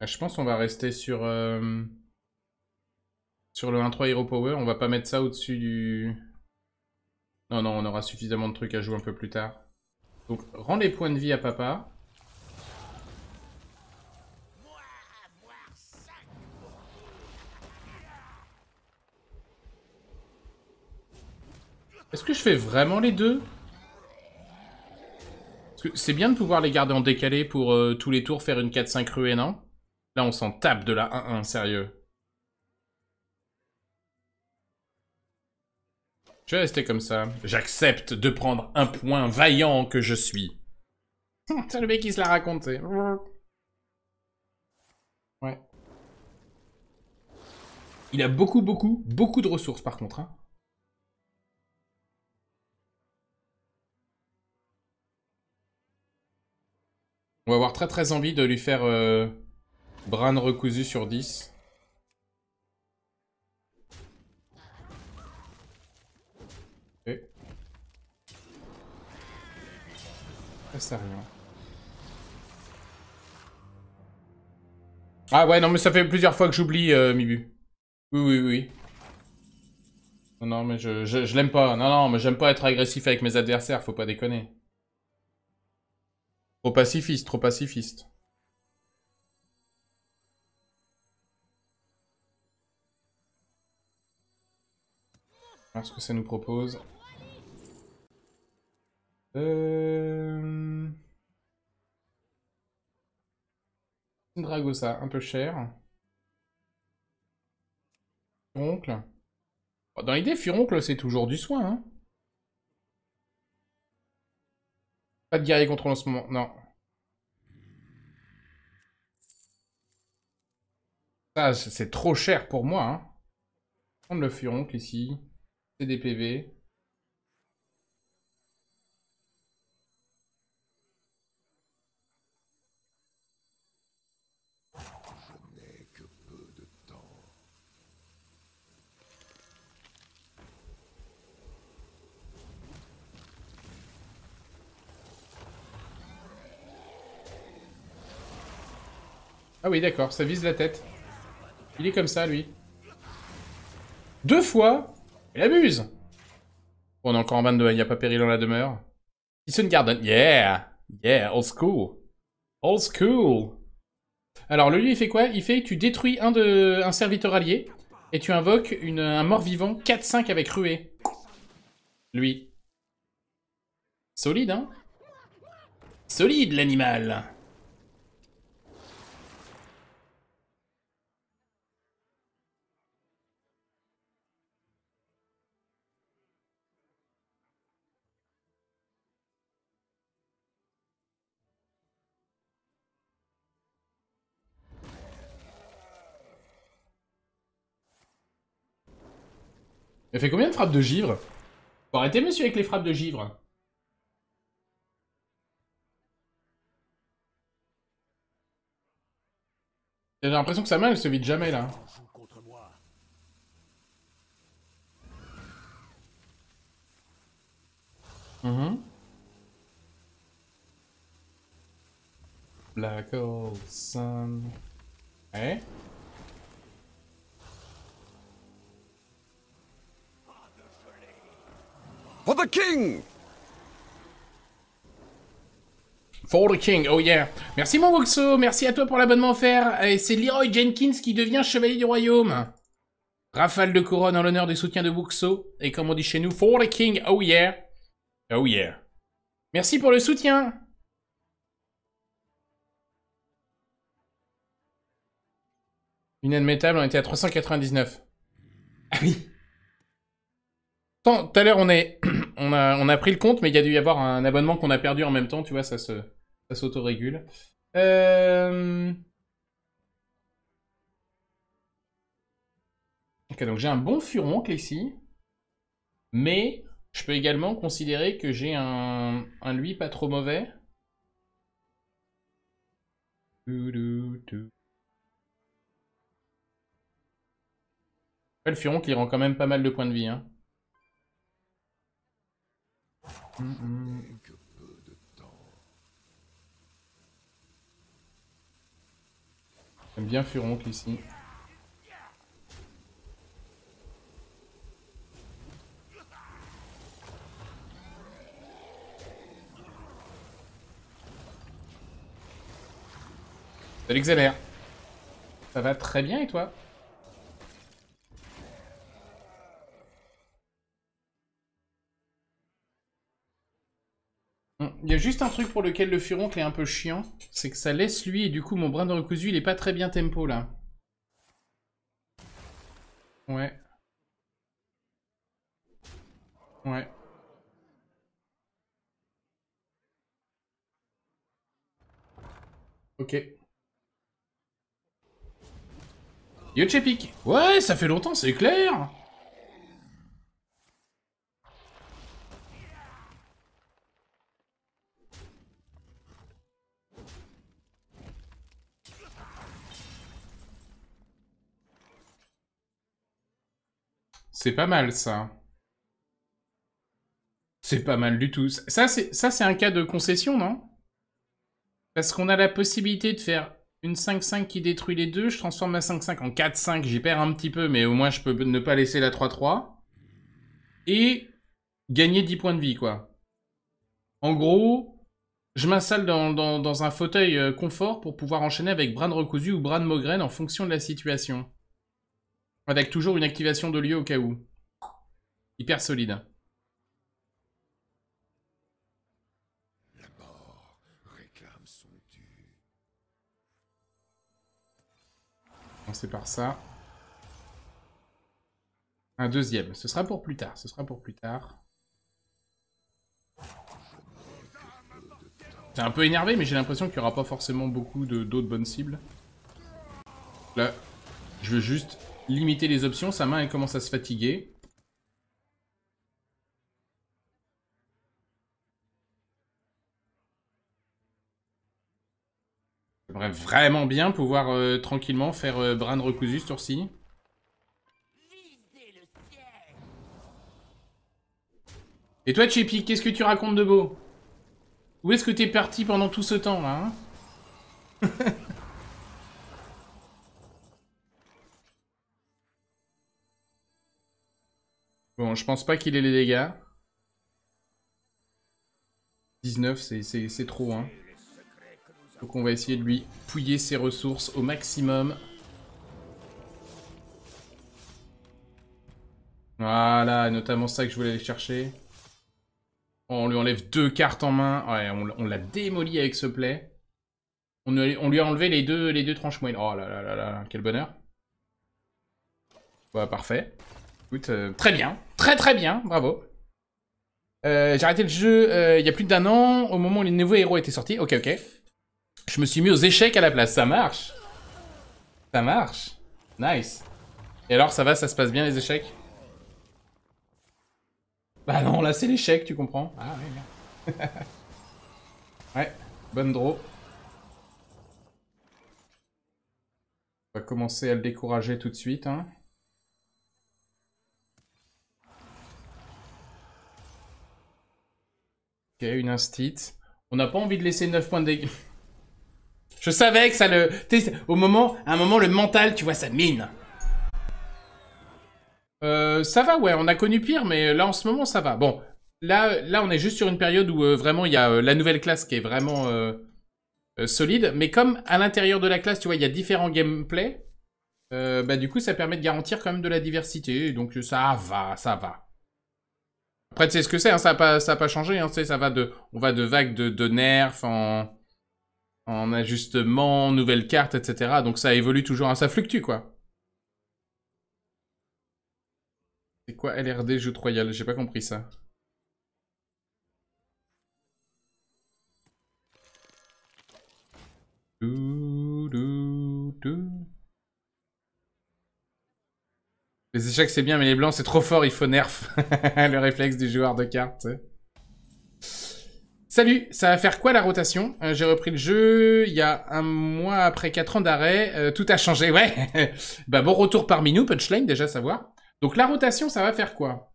Ah, je pense qu'on va rester sur, le euh, sur le Hero Power. On va pas mettre ça au-dessus du... Non, non, on aura suffisamment de trucs à jouer un peu plus tard. Donc, rends les points de vie à papa. Est-ce que je fais vraiment les deux C'est bien de pouvoir les garder en décalé pour euh, tous les tours faire une 4-5 ruée, non Là, on s'en tape de la 1-1, sérieux. Je vais rester comme ça. J'accepte de prendre un point vaillant que je suis. Hum, c'est le mec qui se l'a raconté. Ouais. Il a beaucoup, beaucoup, beaucoup de ressources par contre. Hein. On va avoir très très envie de lui faire... Euh, Bran recousu sur 10. Ah, à rien. Ah ouais, non mais ça fait plusieurs fois que j'oublie euh, Mibu. Oui, oui, oui. Non, non, mais je, je l'aime pas. Non, non, mais j'aime pas être agressif avec mes adversaires, faut pas déconner. Trop pacifiste, trop pacifiste. ce que ça nous propose. Euh... drago ça un peu cher. Furoncle. Oh, dans l'idée, Furoncle, c'est toujours du soin. Hein. Pas de guerrier contrôle en ce moment, non. Ça, c'est trop cher pour moi. Hein. Prendre le furoncle ici cdpv Ah oui, d'accord, ça vise la tête. Il est comme ça, lui. Deux fois il abuse On est encore en 22, il n'y a pas péril dans la demeure. Garden, yeah Yeah, old school Old school Alors le lieu il fait quoi Il fait tu détruis un, de, un serviteur allié et tu invoques un mort-vivant 4-5 avec ruée. Lui. Solide, hein Solide l'animal Il fait combien de frappes de givre Faut arrêter, monsieur, avec les frappes de givre. J'ai l'impression que sa main, elle se vide jamais, là. Mmh. Black old Sun. Eh? for the king! For the King, oh yeah. Merci mon Wuxo, merci à toi pour l'abonnement offert. Et c'est Leroy Jenkins qui devient chevalier du royaume. Rafale de couronne en l'honneur des soutiens de Wuxo, Et comme on dit chez nous, For the King, oh yeah. Oh yeah. Merci pour le soutien. Inadmettable, on était à 399. Ah oui tout à l'heure, on, a, pris le compte, mais il y a dû y avoir un abonnement qu'on a perdu en même temps, tu vois, ça se ça s'autorégule. Euh, ok, donc j'ai un bon furoncle ici, mais je peux également considérer que j'ai un, lui pas trop mauvais. Le furoncle, il rend quand même pas mal de points de vie. Hein. J'aime bien Furoncle ici. Salut Xeler. Ça va très bien et toi Il y a juste un truc pour lequel le furoncle est un peu chiant, c'est que ça laisse lui, et du coup mon brin de recousu il est pas très bien tempo là. Ouais. Ouais. Ok. Yo Ouais, ça fait longtemps, c'est clair C'est pas mal ça. C'est pas mal du tout. Ça, c'est un cas de concession, non Parce qu'on a la possibilité de faire une 5-5 qui détruit les deux. Je transforme ma 5-5 en 4-5. J'y perds un petit peu, mais au moins, je peux ne pas laisser la 3-3. Et gagner 10 points de vie, quoi. En gros, je m'installe dans, un fauteuil euh, confort pour pouvoir enchaîner avec Bran ou Bran Mogren en fonction de la situation. Avec toujours une activation de lieu au cas où. Hyper solide. On mort par ça. Un deuxième. Ce sera pour plus tard. Ce sera pour plus tard. C'est un peu énervé, mais j'ai l'impression qu'il n'y aura pas forcément beaucoup d'autres bonnes cibles. Là, je veux juste limiter les options. Sa main, elle commence à se fatiguer. J'aimerais vraiment bien pouvoir euh, tranquillement faire euh, brin de recousu ce tour-ci. Et toi, Chepi, qu'est-ce que tu racontes de beau Où est-ce que t'es parti pendant tout ce temps, là hein Bon, je pense pas qu'il ait les dégâts. 19, c'est trop, hein. Donc on va essayer de lui pouiller ses ressources au maximum. Voilà, notamment ça que je voulais aller chercher. Oh, on lui enlève deux cartes en main. Ouais, on, l'a démoli avec ce play. On, lui a enlevé les deux, les deux tranches moyennes. Oh là là là là, quel bonheur. Bah, parfait. Écoute, euh, très bien. Très très bien, bravo. Euh, j'ai arrêté le jeu euh, il y a plus d'un an, au moment où les nouveaux héros étaient sortis. Ok, ok. Je me suis mis aux échecs à la place, ça marche. Ça marche. Nice. Et alors, ça va, ça se passe bien les échecs Bah non, là c'est l'échec, tu comprends Ah oui, bien. ouais, bonne draw. On va commencer à le décourager tout de suite, hein. Ok, une instit. On n'a pas envie de laisser 9 points de dégâts. Je savais que ça le... Au moment, à un moment, le mental, tu vois, ça mine. Euh, ça va, ouais, on a connu pire, mais là, en ce moment, ça va. Bon, là, là on est juste sur une période où euh, vraiment, il y a euh, la nouvelle classe qui est vraiment solide. Mais comme à l'intérieur de la classe, tu vois, il y a différents gameplays, bah, du coup, ça permet de garantir quand même de la diversité. Donc, ça va, ça va. Après, tu sais ce que c'est, hein, ça n'a pas, changé. Hein, ça va de, on va de vagues de, nerfs en, en ajustement, nouvelles cartes, etc. Donc ça évolue toujours, hein, ça fluctue, quoi. C'est quoi LRD Joute Royal J'ai pas compris ça. Les échecs, c'est bien, mais les blancs, c'est trop fort, il faut nerf. le réflexe du joueur de cartes. Salut, ça va faire quoi la rotation euh, J'ai repris le jeu il y a un mois après 4 ans d'arrêt. Euh, tout a changé, ouais. bah bon retour parmi nous, punchline déjà savoir. Donc la rotation, ça va faire quoi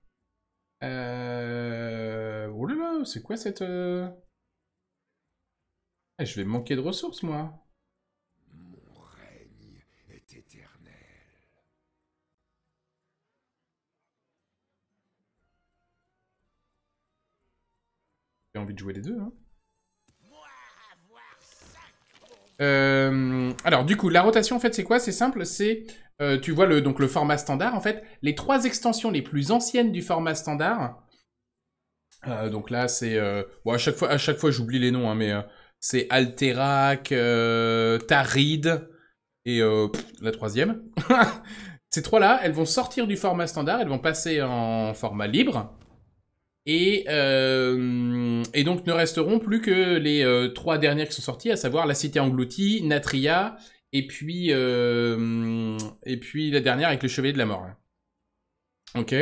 euh... Oh là là, c'est quoi cette... Euh? Eh, je vais manquer de ressources moi. envie de jouer les deux. Hein. Euh, alors du coup, la rotation en fait c'est quoi C'est simple, c'est euh, tu vois le, donc le format standard en fait, les trois extensions les plus anciennes du format standard. Euh, donc là c'est bon, à chaque fois à chaque fois j'oublie les noms hein, mais c'est Alterac, Tarid et la troisième. Ces trois là, elles vont sortir du format standard, elles vont passer en format libre. Euh, et, donc ne resteront plus que les euh, trois dernières qui sont sorties, à savoir La Cité Engloutie, Natria, et puis, euh, et puis la dernière avec le chevet de la Mort. Ok.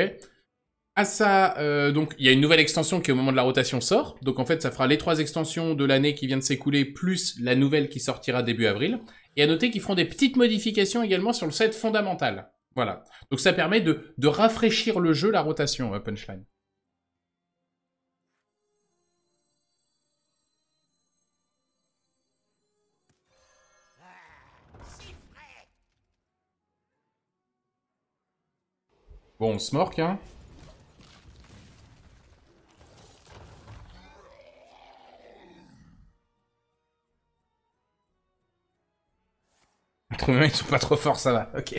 À ça, donc il y a une nouvelle extension qui au moment de la rotation sort. Donc en fait, ça fera les trois extensions de l'année qui vient de s'écouler, plus la nouvelle qui sortira début avril. Et à noter qu'ils feront des petites modifications également sur le set fondamental. Voilà. Donc ça permet de, de rafraîchir le jeu, la rotation, Punchline. Bon, on se morque, hein. Entre eux, ils sont pas trop forts, ça va, ok.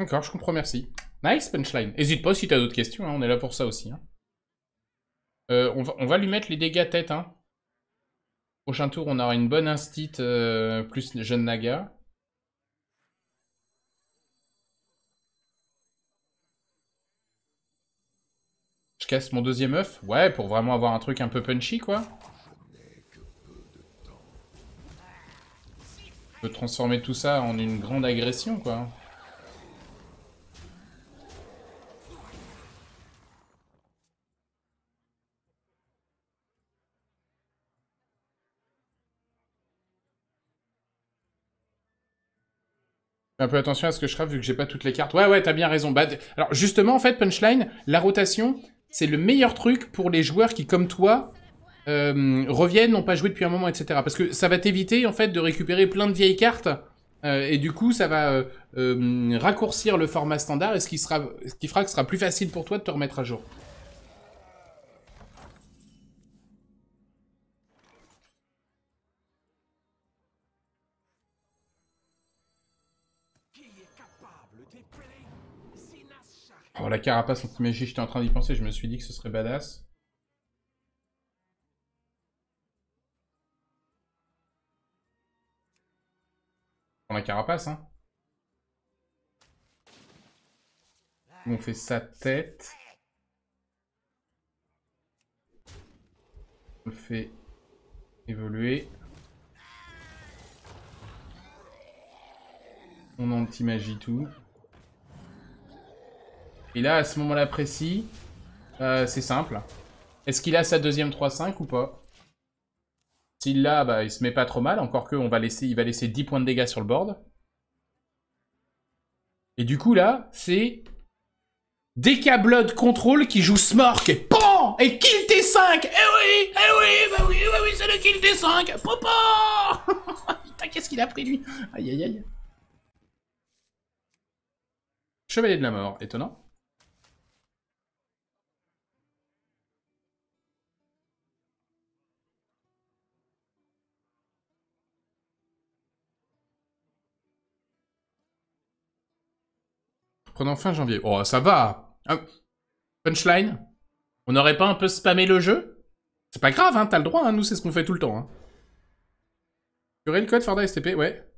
D'accord, je comprends, merci. Nice punchline. Hésite pas si t'as d'autres questions, hein, on est là pour ça aussi. Hein. Euh, on, va, lui mettre les dégâts tête. Hein. Prochain tour, on aura une bonne instite euh, plus jeune naga. Je casse mon deuxième oeuf Ouais, pour vraiment avoir un truc un peu punchy, quoi. Je peux transformer tout ça en une grande agression, quoi. un peu attention à ce que je crave vu que j'ai pas toutes les cartes. Ouais, ouais, t'as bien raison. Bah, alors justement, en fait, punchline, la rotation, c'est le meilleur truc pour les joueurs qui, comme toi, euh, reviennent, n'ont pas joué depuis un moment, etc. Parce que ça va t'éviter, en fait, de récupérer plein de vieilles cartes. Euh, et du coup, ça va euh, raccourcir le format standard et ce qui, sera, ce qui fera que ce sera plus facile pour toi de te remettre à jour. Oh, la carapace anti-magie, j'étais en train d'y penser, je me suis dit que ce serait badass. On la carapace, hein. On fait sa tête. On le fait évoluer. On anti-magie tout. Et là, à ce moment-là précis, euh, c'est simple. Est-ce qu'il a sa deuxième 3-5 ou pas S'il l'a, bah, il se met pas trop mal. Encore que on va laisser, il va laisser 10 points de dégâts sur le board. Et du coup, là, c'est... Blood Control qui joue Smork et PAN Et Kill T5 Eh oui Eh oui Bah oui, bah oui, c'est le Kill T5 Popo Putain, qu'est-ce qu'il a pris, lui Aïe, aïe, aïe. Chevalier de la Mort, étonnant. Pendant fin janvier. Oh, ça va ah, Punchline On n'aurait pas un peu spammé le jeu C'est pas grave, hein, t'as le droit, hein, nous, c'est ce qu'on fait tout le temps. Tu hein. aurais le code Farda STP Ouais.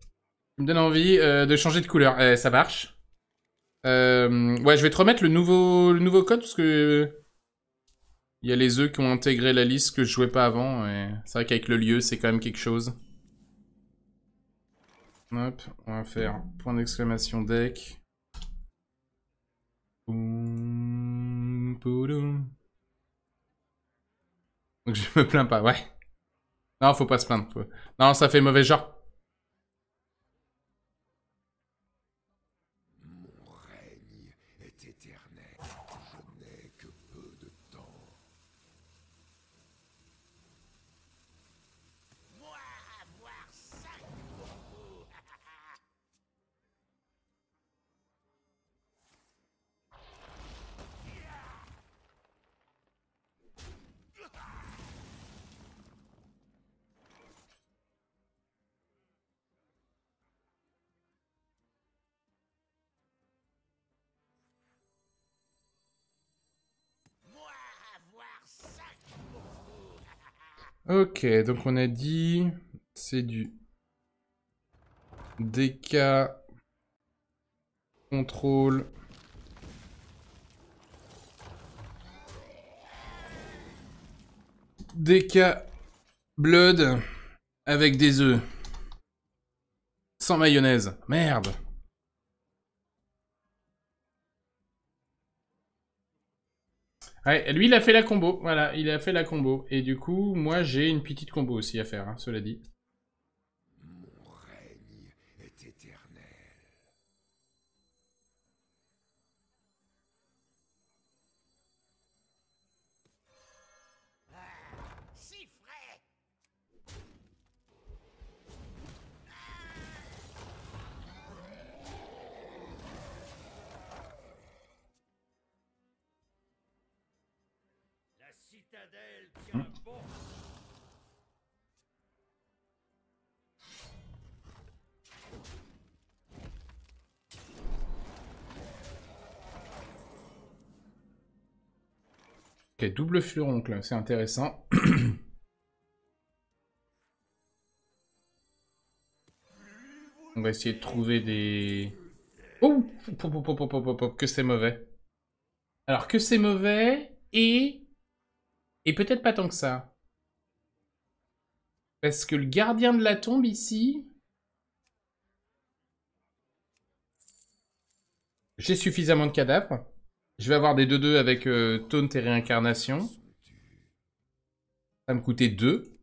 Tu me donne envie euh, de changer de couleur. Eh, ça marche. Euh, ouais, je vais te remettre le nouveau, le nouveau code, parce que... Il y a les œufs qui ont intégré la liste que je jouais pas avant. Et... C'est vrai qu'avec le lieu, c'est quand même quelque chose. Hop, on va faire point d'exclamation deck. Donc je me plains pas, ouais. Non, faut pas se plaindre. Non, ça fait mauvais genre. Ok, donc on a dit... C'est du... DK... Contrôle... DK... Blood... Avec des œufs. Sans mayonnaise. Merde Ouais, lui, il a fait la combo. Voilà, il a fait la combo. Et du coup, moi, j'ai une petite combo aussi à faire, hein, cela dit. Hmm. Ok, double furoncle, c'est intéressant. On va essayer de trouver des... Oh Que c'est mauvais. Alors que c'est mauvais et et peut-être pas tant que ça. Parce que le gardien de la tombe ici... J'ai suffisamment de cadavres. Je vais avoir des 2-2 avec euh, Taunt et Réincarnation. Ça me coûter 2.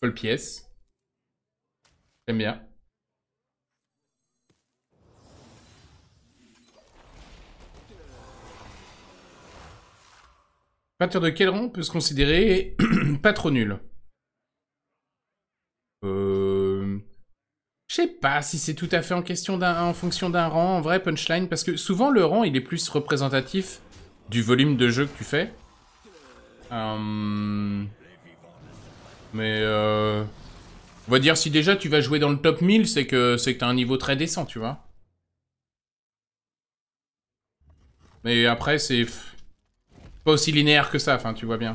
Paul pièce. J'aime bien. de quel rang peut se considérer pas trop nul euh, Je sais pas si c'est tout à fait en, question en fonction d'un rang, en vrai, punchline, parce que souvent le rang, il est plus représentatif du volume de jeu que tu fais. Euh, mais... Euh... On va dire, si déjà tu vas jouer dans le top 1000, c'est que c'est que t'as un niveau très décent, tu vois. Mais après, c'est pas aussi linéaire que ça, enfin tu vois bien.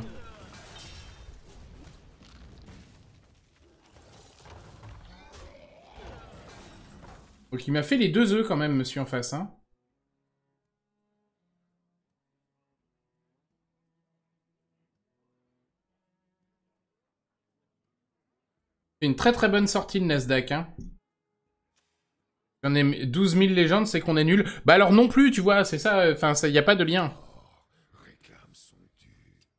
Donc il m'a fait les deux œufs quand même, monsieur en face. Hein. une très très bonne sortie de Nasdaq. Hein. J'en ai 12 000 légendes, c'est qu'on est nul. Bah alors non plus, tu vois, c'est ça, euh, enfin, il n'y a pas de lien.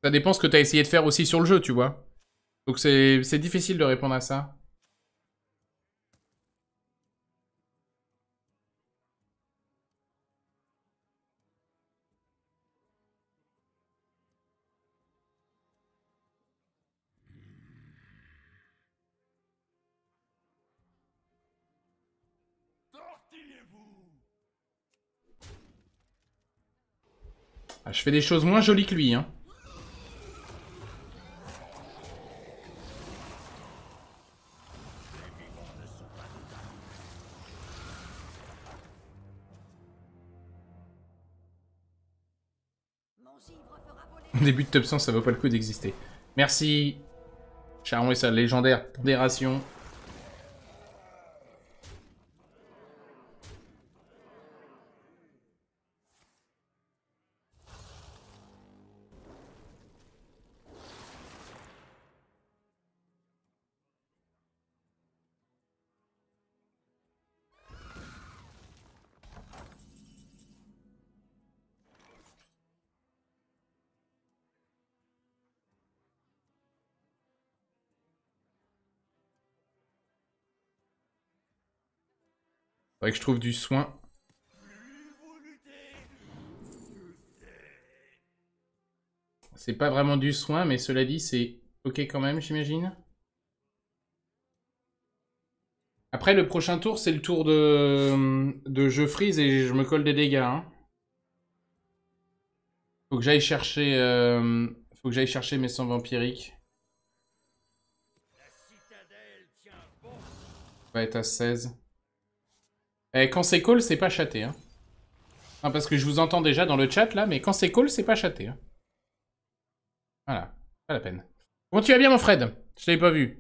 Ça dépend ce que tu as essayé de faire aussi sur le jeu, tu vois. Donc c'est difficile de répondre à ça. Ah, je fais des choses moins jolies que lui, hein. Au début de top 100, ça vaut pas le coup d'exister. Merci. Charon et sa légendaire pondération. que je trouve du soin. C'est pas vraiment du soin, mais cela dit, c'est ok quand même, j'imagine. Après, le prochain tour, c'est le tour de... de je freeze et je me colle des dégâts. Hein. Faut que j'aille chercher... Euh, faut que j'aille chercher mes 100 vampiriques. va être à 16. Eh, quand c'est call, c'est pas chaté. Hein. parce que je vous entends déjà dans le chat là, mais quand c'est call, c'est pas chaté. Hein. Voilà, pas la peine. Bon, tu vas bien mon Fred Je t'avais pas vu.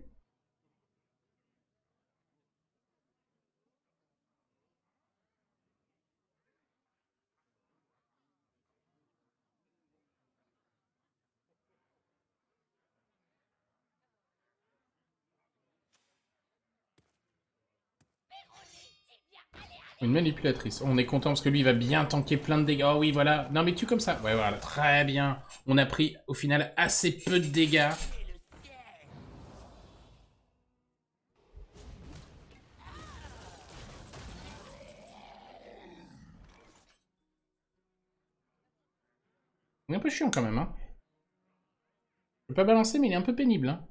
Une manipulatrice. On est content parce que lui, il va bien tanker plein de dégâts. Oh oui, voilà. Non, mais tu comme ça. Ouais, voilà. Très bien. On a pris, au final, assez peu de dégâts. Il est un peu chiant quand même. Hein. Je peux pas balancer, mais il est un peu pénible. Hein.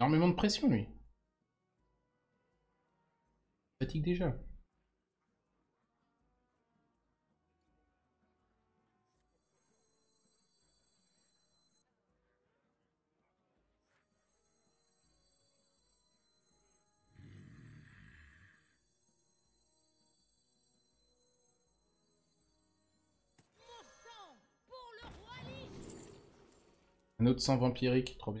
Énormément de pression, lui. fatigue déjà. Un autre sang vampirique, trop bien.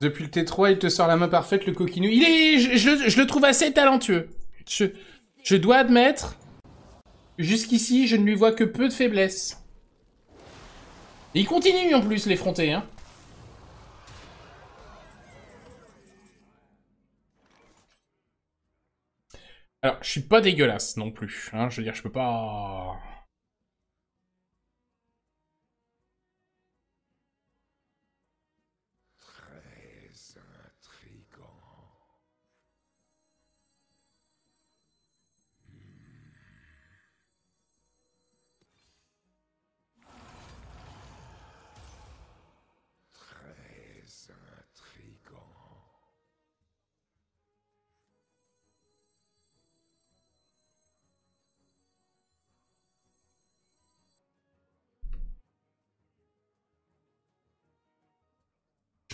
Depuis le T3, il te sort la main parfaite, le coquinou. Il est... Je, le trouve assez talentueux. Je, dois admettre... Jusqu'ici, je ne lui vois que peu de faiblesses. il continue en plus, l'effronté, hein. Alors, je suis pas dégueulasse non plus. Hein. Je veux dire, je peux pas...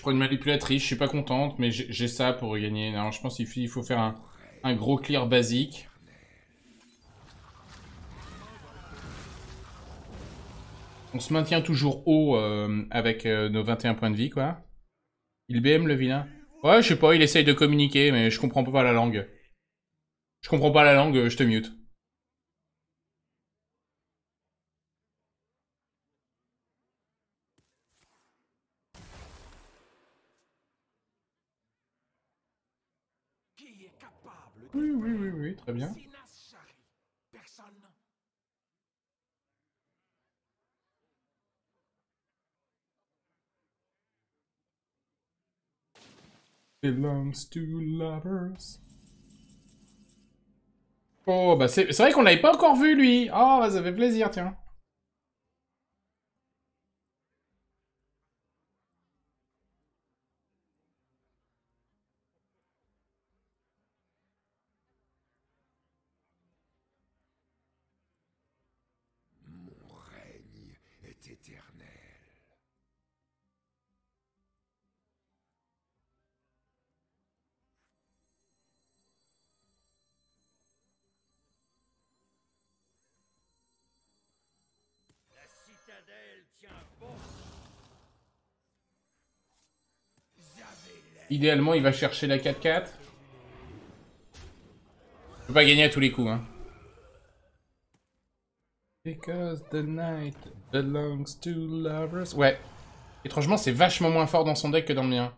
prends une manipulatrice, je suis pas contente, mais j'ai ça pour gagner. Non, je pense qu'il faut faire un, gros clear basique. On se maintient toujours haut euh, avec euh, nos 21 points de vie, quoi. Il BM le vilain Ouais, je sais pas, il essaye de communiquer, mais je comprends pas la langue. Je comprends pas la langue, euh, je te mute. très bien. Oh, bah c'est vrai qu'on l'avait pas encore vu lui. Oh, bah, ça fait plaisir, tiens. Idéalement, il va chercher la 4-4. Je peux pas gagner à tous les coups. Hein. Because the belongs to lovers. Ouais. Étrangement, c'est vachement moins fort dans son deck que dans le mien.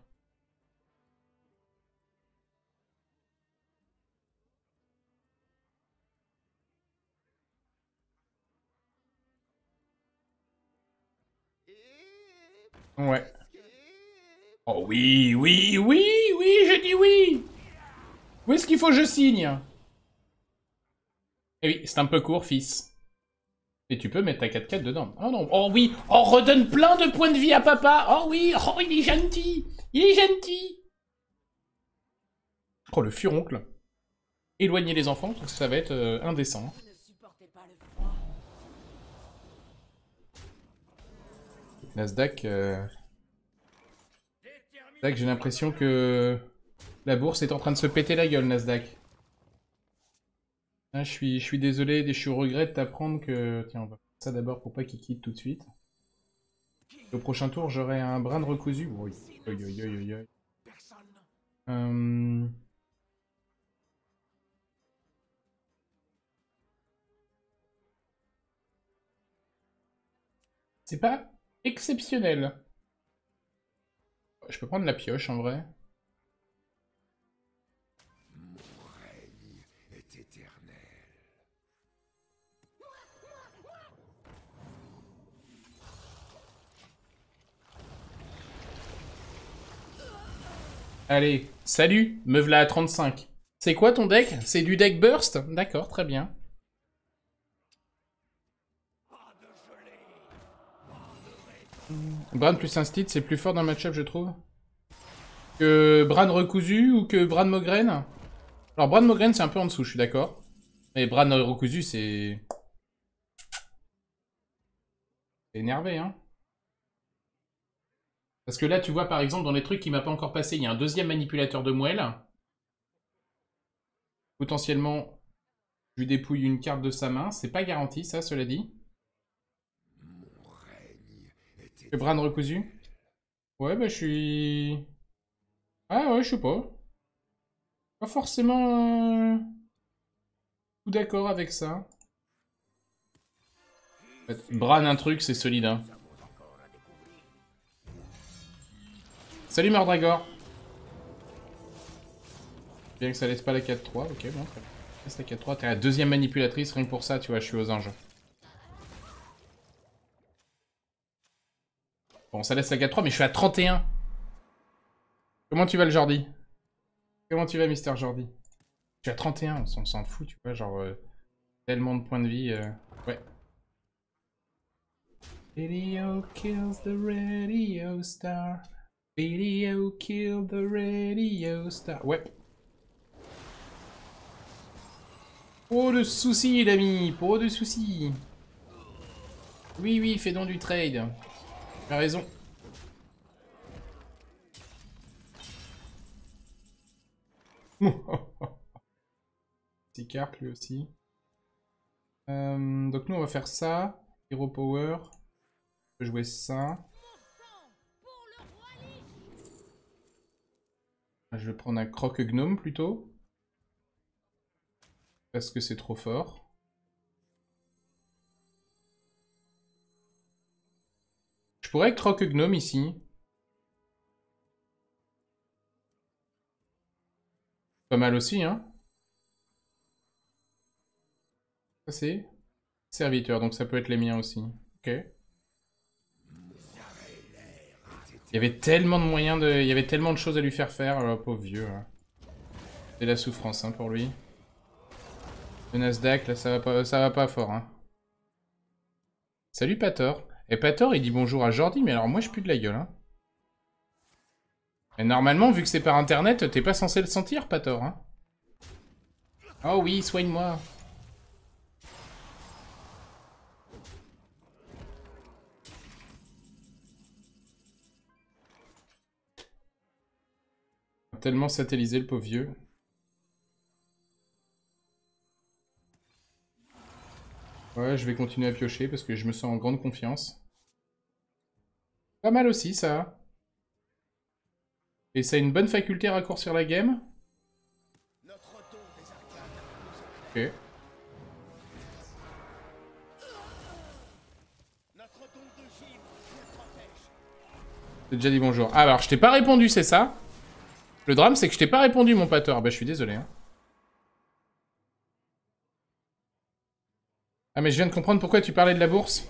oui, oui, oui, oui, je dis oui Où est-ce qu'il faut que je signe Eh oui, c'est un peu court, fils. Et tu peux mettre ta 4 4 dedans. Oh non, oh oui, on oh, redonne plein de points de vie à papa Oh oui, oh il est gentil Il est gentil Oh le furoncle Éloignez les enfants, parce ça va être euh, indécent. Nasdaq... Euh, Nasdaq, j'ai l'impression que la bourse est en train de se péter la gueule, Nasdaq. je, suis, je suis désolé et je suis au regret que... Tiens, on va faire ça d'abord pour pas qu'il quitte tout de suite. Au prochain tour, j'aurai un brin de recousu. Oui. Euh, c'est pas exceptionnel. Je peux prendre la pioche en vrai. Allez, salut, là à 35. C'est quoi ton deck C'est du deck burst D'accord, très bien. Bran plus steed, c'est plus fort dans le match-up, je trouve. Que Bran recousu ou que Bran Mogren Alors, Bran Mogren, c'est un peu en dessous, je suis d'accord. Mais Bran recousu, c'est... C'est énervé, hein Parce que là, tu vois, par exemple, dans les trucs qui m'a pas encore passé, il y a un deuxième manipulateur de moelle. Potentiellement, je lui dépouille une carte de sa main. C'est pas garanti, ça, cela dit. Bran recousu Ouais, bah je suis... Ah ouais, je sais pas. Pas forcément... Euh, tout d'accord avec ça. Bran un truc, c'est solide. Hein. Salut Mordragor Bien que ça laisse pas la 4-3, ok, bon. la 4-3, t'es la deuxième manipulatrice, rien que pour ça, tu vois, je suis aux anges. Bon, ça laisse la 4-3, mais je suis à 31. Comment tu vas, le Jordi Comment tu vas, Mister Jordi Je suis à 31, on s'en fout, tu vois, genre... Euh, tellement de points de vie, euh, ouais. Video kills the radio star. Video kill the radio star. Ouais. Oh de soucis, l'ami, pour de soucis. Oui, oui, fais donc du trade. T'as raison. Petit carte lui aussi. Euh, donc nous on va faire ça. Hero Power. Je vais jouer ça. Je vais prendre un croque gnome plutôt. Parce que c'est trop fort. Je pourrais être Rock Gnome ici. Pas mal aussi, hein. Ça c'est serviteur, donc ça peut être les miens aussi. Ok. Il y avait tellement de moyens de... Il y avait tellement de choses à lui faire faire, Oh, pauvre vieux. Hein. C'est la souffrance hein, pour lui. Le Nasdaq, là ça va pas, ça va pas fort. Hein. Salut Pator. Et Pator, il dit bonjour à Jordi, mais alors moi, je pue de la gueule, hein. Et normalement, vu que c'est par internet, t'es pas censé le sentir, Pator, hein. Oh oui, soigne-moi. Tellement satellisé, le pauvre vieux. Ouais, je vais continuer à piocher parce que je me sens en grande confiance. Pas mal aussi, ça. Et ça a une bonne faculté à raccourcir la game. Ok. T'as déjà dit bonjour. Ah, alors, je t'ai pas répondu, c'est ça Le drame, c'est que je t'ai pas répondu, mon pâteur. Ah bah, je suis désolé. Hein. Ah mais je viens de comprendre pourquoi tu parlais de la bourse.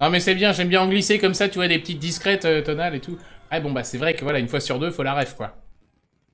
Ah mais c'est bien, j'aime bien en glisser comme ça, tu vois, des petites discrètes euh, tonales et tout. Ah bon bah c'est vrai que voilà, une fois sur deux, faut la ref quoi.